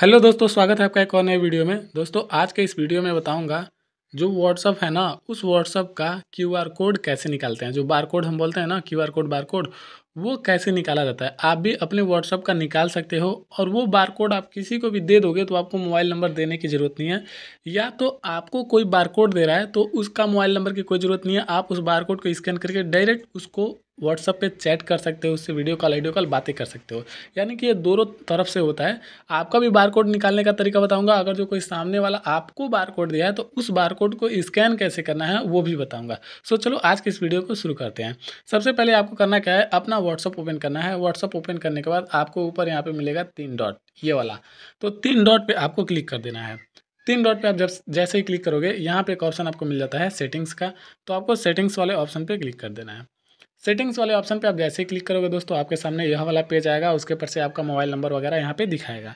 hello दोस्तों स्वागत है आपका एक और नए वीडियो में दोस्तों आज के इस वीडियो में बताऊंगा जो व्हाट्सअप है ना उस व्हाट्सअप का क्यूआर कोड कैसे निकालते हैं जो बार कोड हम बोलते हैं ना क्यूआर कोड बार कोड वो कैसे निकाला जाता है आप भी अपने व्हाट्सअप का निकाल सकते हो और वो बार कोड आप किसी को भी दे दोगे तो आपको मोबाइल नंबर देने की ज़रूरत नहीं है या तो आपको कोई बार कोड दे रहा है तो उसका मोबाइल नंबर की कोई ज़रूरत नहीं है आप उस बार कोड को स्कैन करके डायरेक्ट उसको व्हाट्सअप पे चैट कर सकते हो उससे वीडियो कॉल वीडियो कॉल बातें कर सकते हो यानी कि ये दोनों तरफ से होता है आपका भी बार कोड निकालने का तरीका बताऊंगा अगर जो कोई सामने वाला आपको बार कोड दिया है तो उस बार कोड को स्कैन कैसे करना है वो भी बताऊंगा सो चलो आज के इस वीडियो को शुरू करते हैं सबसे पहले आपको करना क्या है अपना व्हाट्सअप ओपन करना है व्हाट्सअप ओपन करने के बाद आपको ऊपर यहाँ पे मिलेगा तीन डॉट ये वाला तो तीन डॉट पे आपको क्लिक कर देना है तीन डॉट पे आप जब जैसे ही क्लिक करोगे यहाँ पे एक ऑप्शन आपको मिल जाता है सेटिंग्स का तो आपको सेटिंग्स वाले ऑप्शन पर क्लिक कर देना है सेटिंग्स वाले ऑप्शन पर आप जैसे ही क्लिक करोगे दोस्तों आपके सामने यह वाला पेज आएगा उसके ऊपर से आपका मोबाइल नंबर वगैरह यहाँ पर दिखाएगा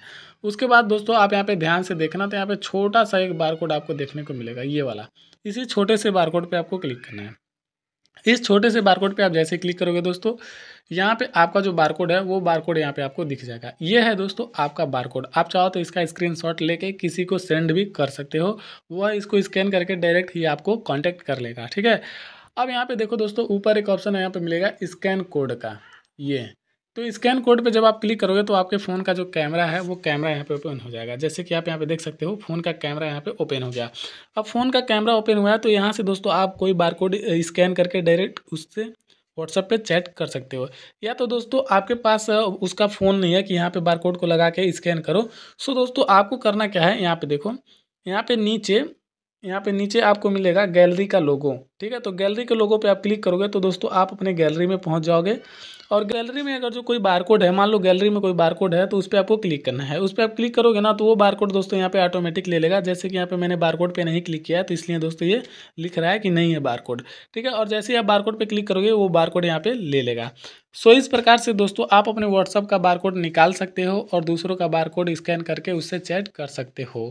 उसके बाद दोस्तों आप यहाँ पर ध्यान से देखना तो यहाँ पर छोटा सा एक बार आपको देखने को मिलेगा ये वाला इसी छोटे से बारकोड पे आपको क्लिक करना है इस छोटे से बारकोड पे आप जैसे क्लिक करोगे दोस्तों यहाँ पे आपका जो बारकोड है वो बारकोड यहाँ पे आपको दिख जाएगा ये है दोस्तों आपका बारकोड आप चाहो तो इसका स्क्रीनशॉट लेके किसी को सेंड भी कर सकते हो वह इसको स्कैन करके डायरेक्ट ही आपको कॉन्टैक्ट कर लेगा ठीक है अब यहाँ पे देखो दोस्तों ऊपर एक ऑप्शन है यहाँ पर मिलेगा स्कैन कोड का ये तो स्कैन कोड पे जब आप क्लिक करोगे तो आपके फ़ोन का जो कैमरा है वो कैमरा यहाँ पे ओपन हो जाएगा जैसे कि आप यहाँ पे देख सकते हो फ़ोन का कैमरा यहाँ पे ओपन हो गया अब फ़ोन का कैमरा ओपन हुआ है तो यहाँ से दोस्तों आप कोई बार कोड स्कैन करके डायरेक्ट उससे व्हाट्सएप पे चैट कर सकते हो या तो दोस्तों आपके पास उसका फ़ोन नहीं है कि यहाँ पर बार को लगा के स्कैन करो सो दोस्तों आपको करना क्या है यहाँ पर देखो यहाँ पर नीचे यहाँ पे नीचे आपको मिलेगा गैलरी का लोगो ठीक है तो गैलरी के लोगो पे आप क्लिक करोगे तो दोस्तों आप अपने गैलरी में पहुँच जाओगे और गैलरी में अगर जो कोई बारकोड है मान लो गैलरी में कोई बारकोड है तो उस पर आपको क्लिक करना है उस पर आप क्लिक करोगे ना तो वो बारकोड दोस्तों यहाँ पे ऑटोमेटिक ले लेगा जैसे कि यहाँ पे मैंने बारकोड पे नहीं क्लिक किया है तो इसलिए दोस्तों ये लिख रहा है कि नहीं है बारकोड ठीक है और जैसे ही आप बारकोड पर क्लिक करोगे वो बारकोड यहाँ पर ले लेगा सो इस प्रकार से दोस्तों आप अपने व्हाट्सअप का बारकोड निकाल सकते हो और दूसरों का बारकोड स्कैन करके उससे चैट कर सकते हो